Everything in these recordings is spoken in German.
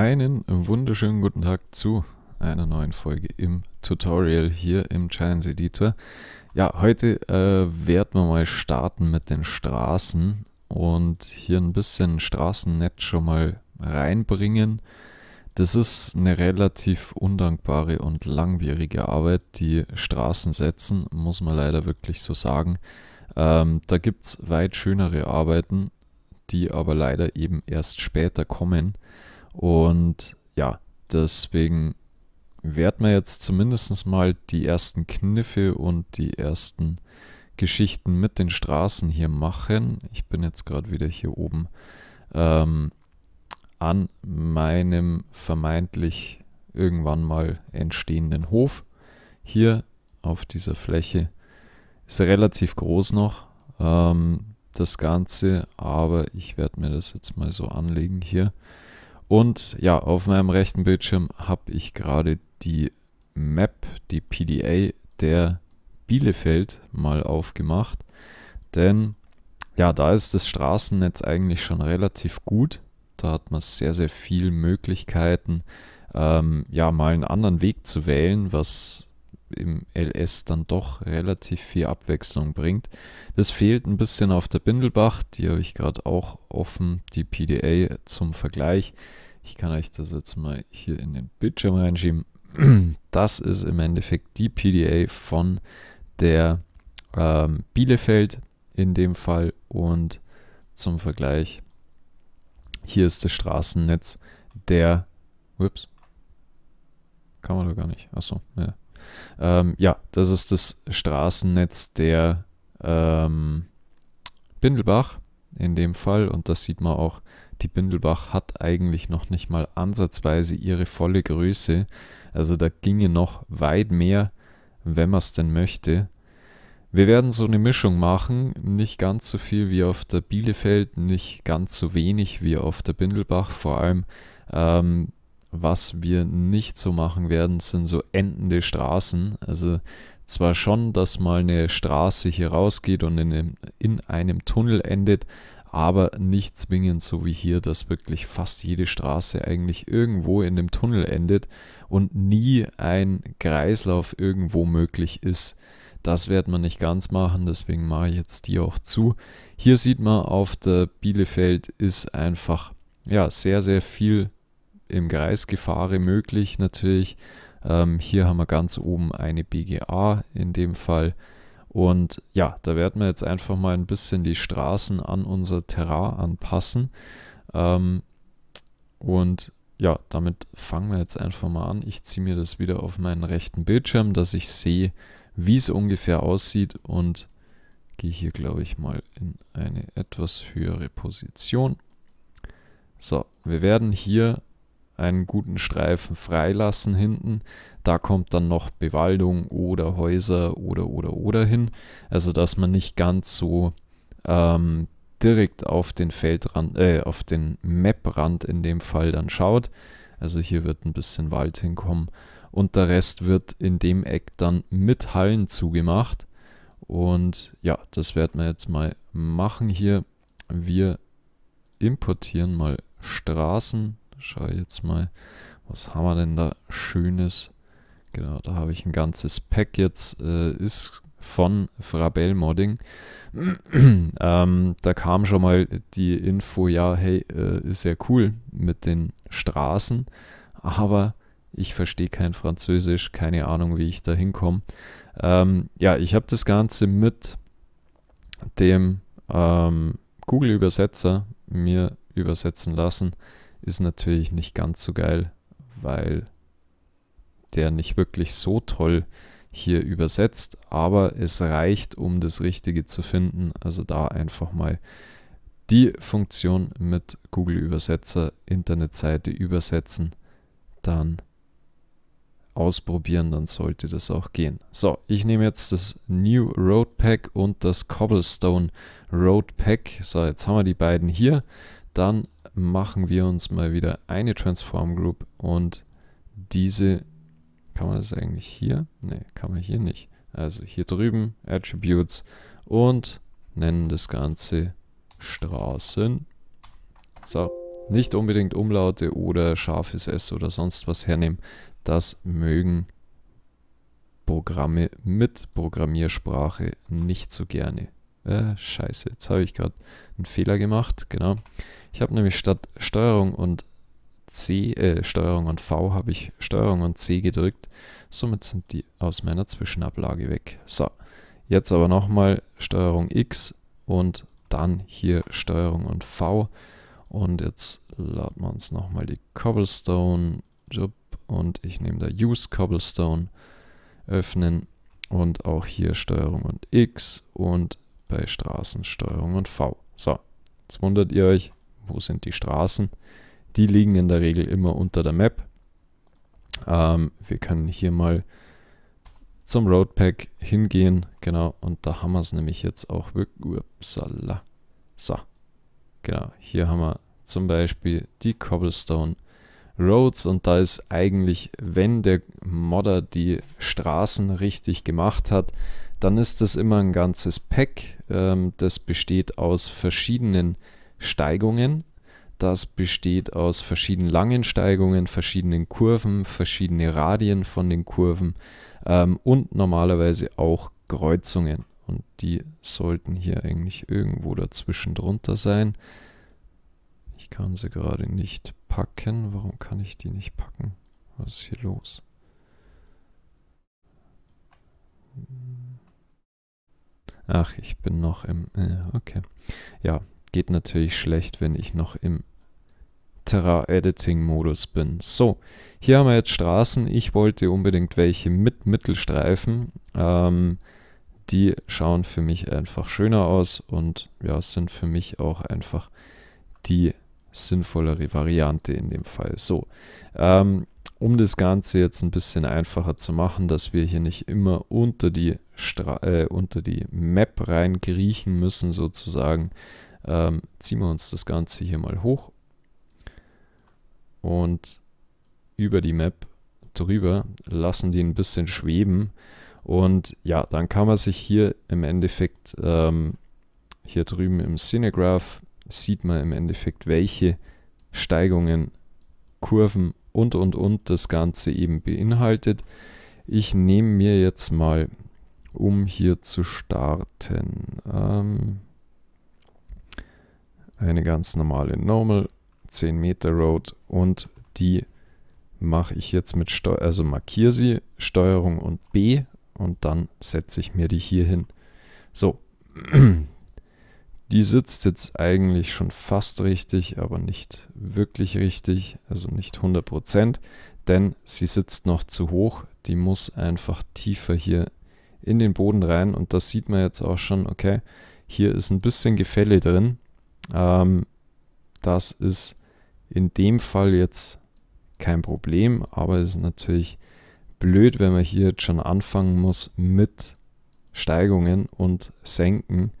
Einen wunderschönen guten Tag zu einer neuen Folge im Tutorial hier im Giants Editor. Ja, heute äh, werden wir mal starten mit den Straßen und hier ein bisschen Straßennetz schon mal reinbringen. Das ist eine relativ undankbare und langwierige Arbeit, die Straßen setzen, muss man leider wirklich so sagen. Ähm, da gibt es weit schönere Arbeiten, die aber leider eben erst später kommen. Und ja, deswegen werden wir jetzt zumindest mal die ersten Kniffe und die ersten Geschichten mit den Straßen hier machen. Ich bin jetzt gerade wieder hier oben ähm, an meinem vermeintlich irgendwann mal entstehenden Hof. Hier auf dieser Fläche ist er relativ groß noch ähm, das Ganze, aber ich werde mir das jetzt mal so anlegen hier. Und ja, auf meinem rechten Bildschirm habe ich gerade die Map, die PDA der Bielefeld mal aufgemacht. Denn ja, da ist das Straßennetz eigentlich schon relativ gut. Da hat man sehr, sehr viele Möglichkeiten, ähm, ja, mal einen anderen Weg zu wählen, was im LS dann doch relativ viel Abwechslung bringt. Das fehlt ein bisschen auf der Bindelbach, die habe ich gerade auch offen, die PDA zum Vergleich. Ich kann euch das jetzt mal hier in den Bildschirm reinschieben. Das ist im Endeffekt die PDA von der ähm, Bielefeld in dem Fall und zum Vergleich hier ist das Straßennetz der ups, kann man doch gar nicht. Achso, ja, ähm, ja, das ist das Straßennetz der ähm, Bindelbach in dem Fall. Und das sieht man auch, die Bindelbach hat eigentlich noch nicht mal ansatzweise ihre volle Größe. Also da ginge noch weit mehr, wenn man es denn möchte. Wir werden so eine Mischung machen, nicht ganz so viel wie auf der Bielefeld, nicht ganz so wenig wie auf der Bindelbach, vor allem ähm, was wir nicht so machen werden, sind so endende Straßen. Also zwar schon, dass mal eine Straße hier rausgeht und in einem, in einem Tunnel endet, aber nicht zwingend so wie hier, dass wirklich fast jede Straße eigentlich irgendwo in einem Tunnel endet und nie ein Kreislauf irgendwo möglich ist. Das wird man nicht ganz machen, deswegen mache ich jetzt die auch zu. Hier sieht man auf der Bielefeld ist einfach ja sehr sehr viel im Kreis gefahre, möglich natürlich. Ähm, hier haben wir ganz oben eine BGA in dem Fall. Und ja, da werden wir jetzt einfach mal ein bisschen die Straßen an unser Terrain anpassen. Ähm, und ja, damit fangen wir jetzt einfach mal an. Ich ziehe mir das wieder auf meinen rechten Bildschirm, dass ich sehe, wie es ungefähr aussieht und gehe hier, glaube ich, mal in eine etwas höhere Position. So, wir werden hier einen guten Streifen freilassen hinten. Da kommt dann noch Bewaldung oder Häuser oder oder oder hin. Also dass man nicht ganz so ähm, direkt auf den Feldrand, äh, auf den Map-Rand in dem Fall dann schaut. Also hier wird ein bisschen Wald hinkommen. Und der Rest wird in dem Eck dann mit Hallen zugemacht. Und ja, das werden wir jetzt mal machen hier. Wir importieren mal Straßen schau jetzt mal, was haben wir denn da Schönes? Genau, da habe ich ein ganzes Pack jetzt, äh, ist von Frabel Modding. ähm, da kam schon mal die Info, ja, hey, äh, ist ja cool mit den Straßen, aber ich verstehe kein Französisch, keine Ahnung, wie ich da hinkomme. Ähm, ja, ich habe das Ganze mit dem ähm, Google-Übersetzer mir übersetzen lassen ist natürlich nicht ganz so geil, weil der nicht wirklich so toll hier übersetzt, aber es reicht, um das Richtige zu finden. Also da einfach mal die Funktion mit Google Übersetzer, Internetseite übersetzen, dann ausprobieren, dann sollte das auch gehen. So, ich nehme jetzt das New Road Pack und das Cobblestone Road Pack. So, jetzt haben wir die beiden hier. Dann machen wir uns mal wieder eine Transform Group und diese, kann man das eigentlich hier? Ne, kann man hier nicht. Also hier drüben Attributes und nennen das Ganze Straßen. So, nicht unbedingt Umlaute oder scharfes S oder sonst was hernehmen. Das mögen Programme mit Programmiersprache nicht so gerne. Äh, scheiße, jetzt habe ich gerade einen Fehler gemacht. Genau. Ich habe nämlich statt Steuerung und C, äh, Steuerung und V habe ich Steuerung und C gedrückt. Somit sind die aus meiner Zwischenablage weg. So, jetzt aber nochmal Steuerung X und dann hier Steuerung und V. Und jetzt laden wir uns nochmal die Cobblestone und ich nehme da Use Cobblestone öffnen und auch hier Steuerung und X und bei Straßensteuerung und V. So, jetzt wundert ihr euch, wo sind die Straßen? Die liegen in der Regel immer unter der Map. Ähm, wir können hier mal zum Roadpack hingehen, genau, und da haben wir es nämlich jetzt auch wirklich, upsala, so, genau, hier haben wir zum Beispiel die Cobblestone Roads und da ist eigentlich, wenn der Modder die Straßen richtig gemacht hat, dann ist das immer ein ganzes Pack. Ähm, das besteht aus verschiedenen Steigungen. Das besteht aus verschiedenen langen Steigungen, verschiedenen Kurven, verschiedene Radien von den Kurven ähm, und normalerweise auch Kreuzungen. Und die sollten hier eigentlich irgendwo dazwischen drunter sein. Ich kann sie gerade nicht packen. Warum kann ich die nicht packen? Was ist hier los? Hm. Ach, ich bin noch im... Äh, okay. Ja, geht natürlich schlecht, wenn ich noch im Terra-Editing-Modus bin. So, hier haben wir jetzt Straßen. Ich wollte unbedingt welche mit Mittelstreifen. Ähm, die schauen für mich einfach schöner aus und ja, sind für mich auch einfach die sinnvollere Variante in dem Fall. So, ähm, um das Ganze jetzt ein bisschen einfacher zu machen, dass wir hier nicht immer unter die, Stra äh, unter die Map rein kriechen müssen sozusagen, ähm, ziehen wir uns das Ganze hier mal hoch und über die Map drüber lassen die ein bisschen schweben und ja, dann kann man sich hier im Endeffekt ähm, hier drüben im Cinegraph sieht man im Endeffekt, welche Steigungen, Kurven und und und das Ganze eben beinhaltet. Ich nehme mir jetzt mal, um hier zu starten, ähm, eine ganz normale Normal, 10 Meter Road und die mache ich jetzt mit, Steu also markiere sie, Steuerung und B und dann setze ich mir die hier hin. So, Die sitzt jetzt eigentlich schon fast richtig, aber nicht wirklich richtig, also nicht 100%, denn sie sitzt noch zu hoch. Die muss einfach tiefer hier in den Boden rein und das sieht man jetzt auch schon, okay, hier ist ein bisschen Gefälle drin. Ähm, das ist in dem Fall jetzt kein Problem, aber es ist natürlich blöd, wenn man hier jetzt schon anfangen muss mit Steigungen und Senken,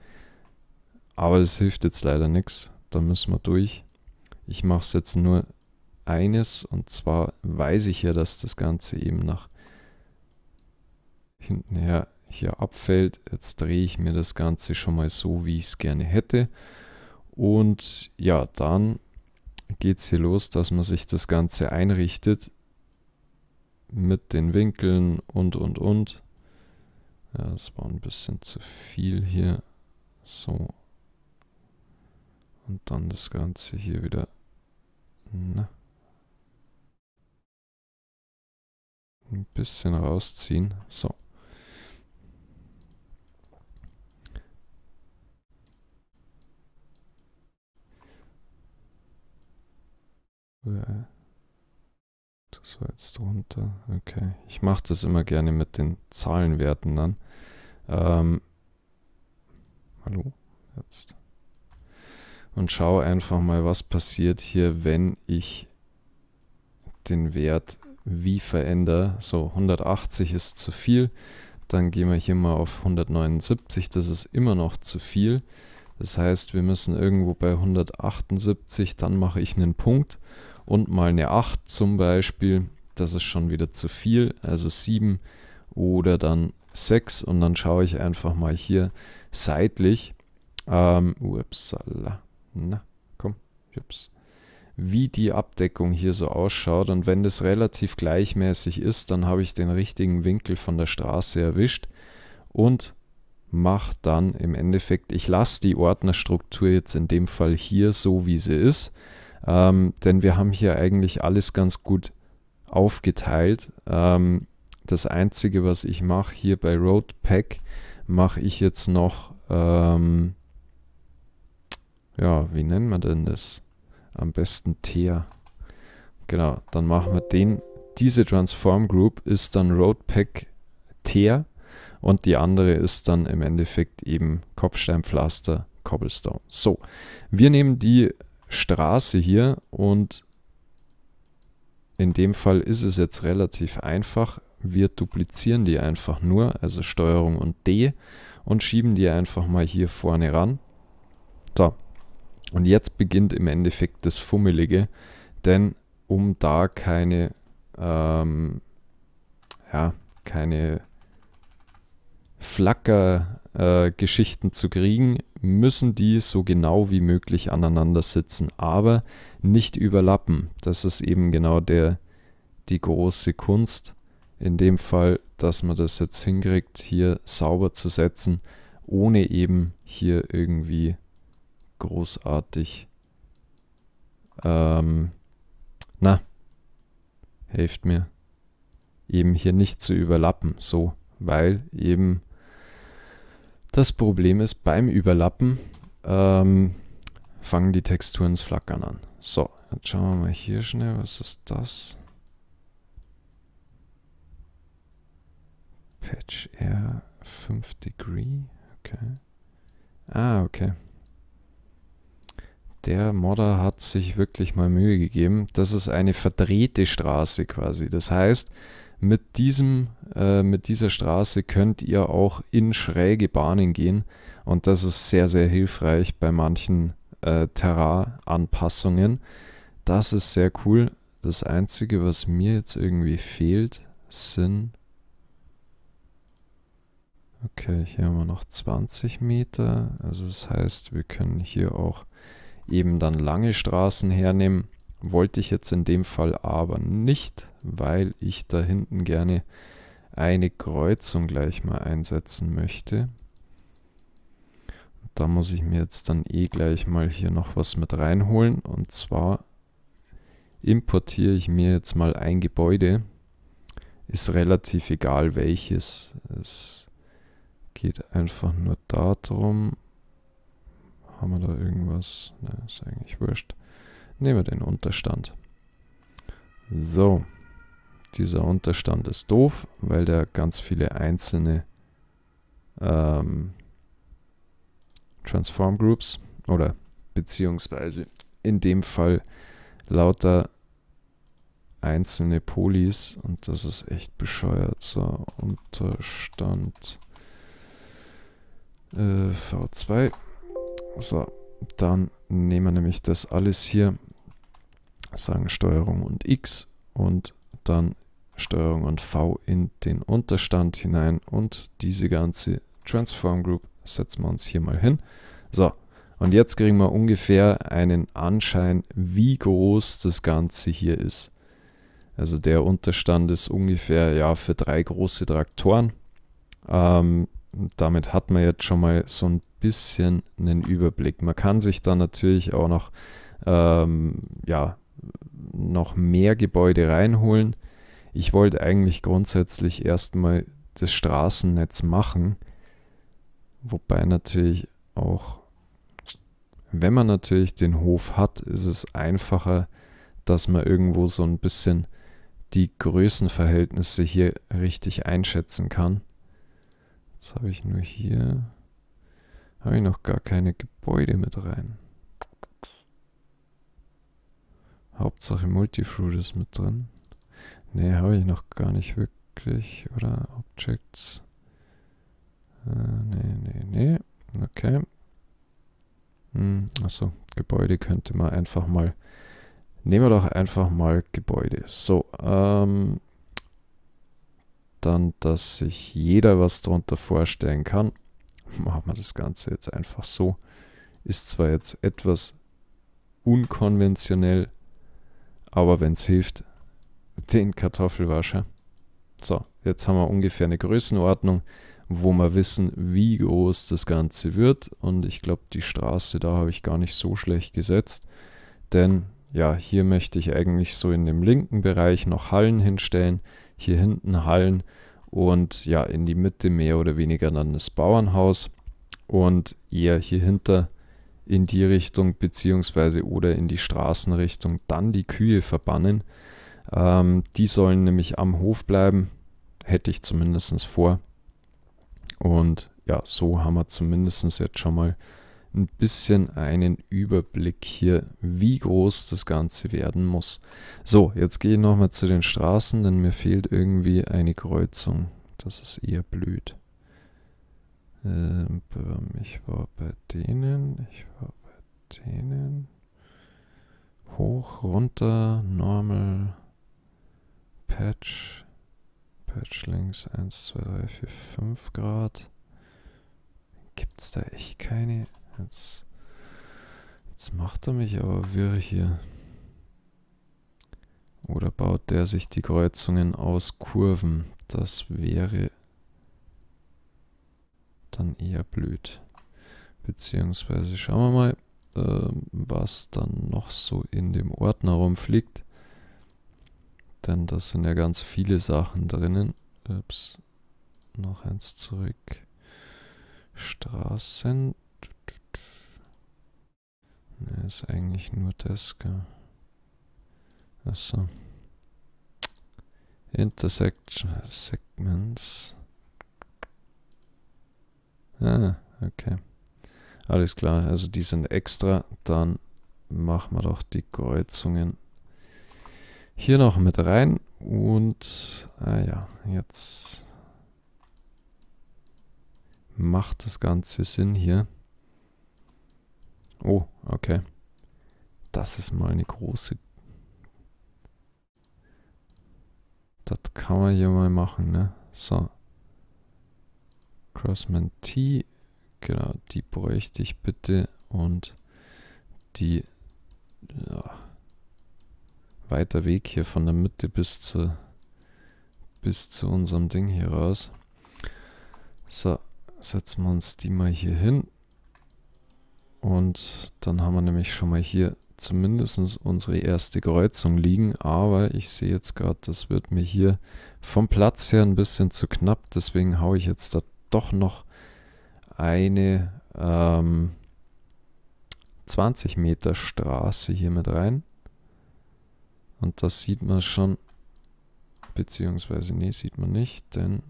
aber das hilft jetzt leider nichts. Da müssen wir durch. Ich mache es jetzt nur eines und zwar weiß ich ja, dass das Ganze eben nach hinten her hier abfällt. Jetzt drehe ich mir das Ganze schon mal so, wie ich es gerne hätte. Und ja, dann geht es hier los, dass man sich das Ganze einrichtet mit den Winkeln und und und. Ja, das war ein bisschen zu viel hier. So, und dann das Ganze hier wieder. Na. Ne? Ein bisschen rausziehen. So. Du war jetzt drunter. Okay. Ich mache das immer gerne mit den Zahlenwerten dann. Ähm. Hallo? Jetzt und schaue einfach mal, was passiert hier, wenn ich den Wert wie verändere. So, 180 ist zu viel. Dann gehen wir hier mal auf 179. Das ist immer noch zu viel. Das heißt, wir müssen irgendwo bei 178, dann mache ich einen Punkt und mal eine 8 zum Beispiel. Das ist schon wieder zu viel, also 7 oder dann 6 und dann schaue ich einfach mal hier seitlich. Ähm, upsala. Na, komm, jups. Wie die Abdeckung hier so ausschaut und wenn das relativ gleichmäßig ist, dann habe ich den richtigen Winkel von der Straße erwischt und mache dann im Endeffekt, ich lasse die Ordnerstruktur jetzt in dem Fall hier so, wie sie ist, ähm, denn wir haben hier eigentlich alles ganz gut aufgeteilt. Ähm, das Einzige, was ich mache hier bei Roadpack, mache ich jetzt noch ähm, ja, wie nennen wir denn das? Am besten Teer. Genau, dann machen wir den. Diese Transform Group ist dann Roadpack Teer und die andere ist dann im Endeffekt eben Kopfsteinpflaster Cobblestone. So, wir nehmen die Straße hier und in dem Fall ist es jetzt relativ einfach. Wir duplizieren die einfach nur, also Steuerung und D und schieben die einfach mal hier vorne ran. So, und jetzt beginnt im Endeffekt das Fummelige, denn um da keine, ähm, ja, keine Flacker-Geschichten äh, zu kriegen, müssen die so genau wie möglich aneinander sitzen, aber nicht überlappen. Das ist eben genau der, die große Kunst. In dem Fall, dass man das jetzt hinkriegt, hier sauber zu setzen, ohne eben hier irgendwie großartig. Ähm, na, helft mir, eben hier nicht zu überlappen, so, weil eben das Problem ist, beim Überlappen ähm, fangen die Texturen ins Flackern an. So, jetzt schauen wir mal hier schnell, was ist das? Patch R 5 Degree, okay. Ah, okay der Modder hat sich wirklich mal Mühe gegeben. Das ist eine verdrehte Straße quasi. Das heißt, mit, diesem, äh, mit dieser Straße könnt ihr auch in schräge Bahnen gehen. Und das ist sehr, sehr hilfreich bei manchen äh, Terrain-Anpassungen. Das ist sehr cool. Das Einzige, was mir jetzt irgendwie fehlt, sind... Okay, hier haben wir noch 20 Meter. Also das heißt, wir können hier auch eben dann lange Straßen hernehmen. Wollte ich jetzt in dem Fall aber nicht, weil ich da hinten gerne eine Kreuzung gleich mal einsetzen möchte. Da muss ich mir jetzt dann eh gleich mal hier noch was mit reinholen. Und zwar importiere ich mir jetzt mal ein Gebäude. Ist relativ egal welches. Es geht einfach nur darum, haben wir da irgendwas? Ne, ist eigentlich wurscht. Nehmen wir den Unterstand. So. Dieser Unterstand ist doof, weil der ganz viele einzelne ähm, Transform Groups oder beziehungsweise in dem Fall lauter einzelne Polis und das ist echt bescheuert. So, Unterstand äh, V2. So, dann nehmen wir nämlich das alles hier, sagen Steuerung und X und dann Steuerung und V in den Unterstand hinein und diese ganze Transform Group setzen wir uns hier mal hin. So, und jetzt kriegen wir ungefähr einen Anschein, wie groß das Ganze hier ist. Also der Unterstand ist ungefähr ja für drei große Traktoren. Ähm, damit hat man jetzt schon mal so ein bisschen einen Überblick. Man kann sich da natürlich auch noch, ähm, ja, noch mehr Gebäude reinholen. Ich wollte eigentlich grundsätzlich erstmal das Straßennetz machen, wobei natürlich auch, wenn man natürlich den Hof hat, ist es einfacher, dass man irgendwo so ein bisschen die Größenverhältnisse hier richtig einschätzen kann. Jetzt habe ich nur hier habe ich noch gar keine Gebäude mit rein. Hauptsache Multifruit ist mit drin. Ne, habe ich noch gar nicht wirklich. Oder Objects. Äh, ne, ne, ne. Okay. Hm, achso, Gebäude könnte man einfach mal... Nehmen wir doch einfach mal Gebäude. So, ähm, dann, dass sich jeder was darunter vorstellen kann machen wir das Ganze jetzt einfach so. Ist zwar jetzt etwas unkonventionell, aber wenn es hilft, den Kartoffelwascher. So, jetzt haben wir ungefähr eine Größenordnung, wo wir wissen, wie groß das Ganze wird. Und ich glaube, die Straße da habe ich gar nicht so schlecht gesetzt, denn ja, hier möchte ich eigentlich so in dem linken Bereich noch Hallen hinstellen, hier hinten Hallen und ja, in die Mitte mehr oder weniger dann das Bauernhaus und eher hier hinter in die Richtung beziehungsweise oder in die Straßenrichtung dann die Kühe verbannen. Ähm, die sollen nämlich am Hof bleiben, hätte ich zumindest vor. Und ja, so haben wir zumindest jetzt schon mal ein bisschen einen Überblick hier, wie groß das Ganze werden muss. So, jetzt gehe ich nochmal zu den Straßen, denn mir fehlt irgendwie eine Kreuzung. Das ist eher blöd. Ähm, ich war bei denen, ich war bei denen. Hoch, runter, normal, Patch, Patch links 1, 2, 3, 4, 5 Grad. Gibt es da echt keine Jetzt, jetzt macht er mich aber wirr hier. Oder baut der sich die Kreuzungen aus Kurven? Das wäre dann eher blöd. Beziehungsweise schauen wir mal, äh, was dann noch so in dem Ordner rumfliegt. Denn da sind ja ganz viele Sachen drinnen. Ups, noch eins zurück. Straßen. Ne, ist eigentlich nur das, gell. Achso. Intersection Segments. Ah, okay. Alles klar, also die sind extra. Dann machen wir doch die Kreuzungen hier noch mit rein. Und, ah ja, jetzt macht das Ganze Sinn hier. Oh, okay. Das ist mal eine große... Das kann man hier mal machen, ne? So. Crossman T. Genau, die bräuchte ich bitte. Und die... Ja, weiter Weg hier von der Mitte bis zu... Bis zu unserem Ding hier raus. So, setzen wir uns die mal hier hin. Und dann haben wir nämlich schon mal hier zumindest unsere erste Kreuzung liegen. Aber ich sehe jetzt gerade, das wird mir hier vom Platz her ein bisschen zu knapp. Deswegen haue ich jetzt da doch noch eine ähm, 20 Meter Straße hier mit rein. Und das sieht man schon, beziehungsweise nee, sieht man nicht, denn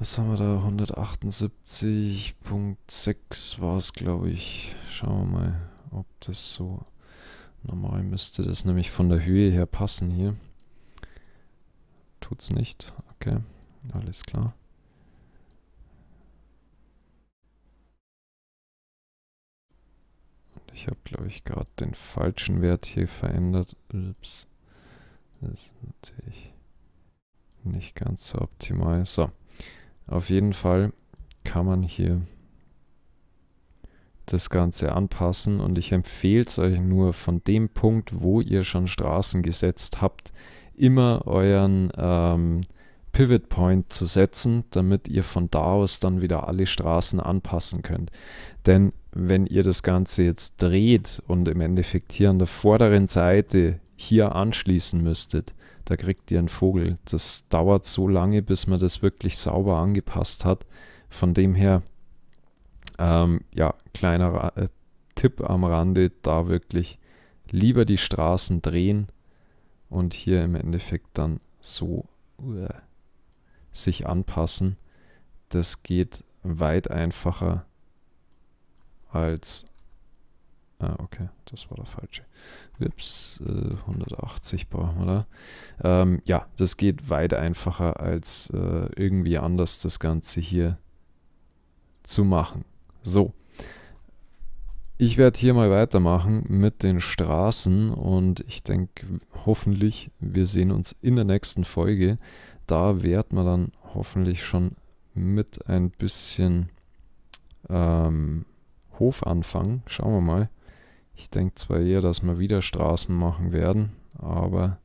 was haben wir da? 178.6 war es, glaube ich. Schauen wir mal, ob das so... Normal müsste das nämlich von der Höhe her passen hier. Tut's nicht. Okay, alles klar. Und ich habe, glaube ich, gerade den falschen Wert hier verändert. Ups. Das ist natürlich nicht ganz so optimal. So. Auf jeden Fall kann man hier das Ganze anpassen und ich empfehle es euch nur von dem Punkt, wo ihr schon Straßen gesetzt habt, immer euren ähm, Pivot Point zu setzen, damit ihr von da aus dann wieder alle Straßen anpassen könnt. Denn wenn ihr das Ganze jetzt dreht und im Endeffekt hier an der vorderen Seite hier anschließen müsstet, da kriegt ihr einen Vogel. Das dauert so lange, bis man das wirklich sauber angepasst hat. Von dem her, ähm, ja, kleiner äh, Tipp am Rande, da wirklich lieber die Straßen drehen und hier im Endeffekt dann so uh, sich anpassen. Das geht weit einfacher als Ah, okay, das war der falsche. Ups, 180 äh, brauchen wir da. Ähm, ja, das geht weit einfacher, als äh, irgendwie anders das Ganze hier zu machen. So, ich werde hier mal weitermachen mit den Straßen und ich denke, hoffentlich, wir sehen uns in der nächsten Folge. Da werden wir dann hoffentlich schon mit ein bisschen ähm, Hof anfangen. Schauen wir mal. Ich denke zwar eher, dass wir wieder Straßen machen werden, aber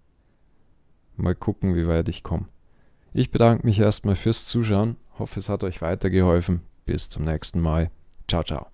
mal gucken, wie weit ich komme. Ich bedanke mich erstmal fürs Zuschauen, hoffe es hat euch weitergeholfen. Bis zum nächsten Mal. Ciao, ciao.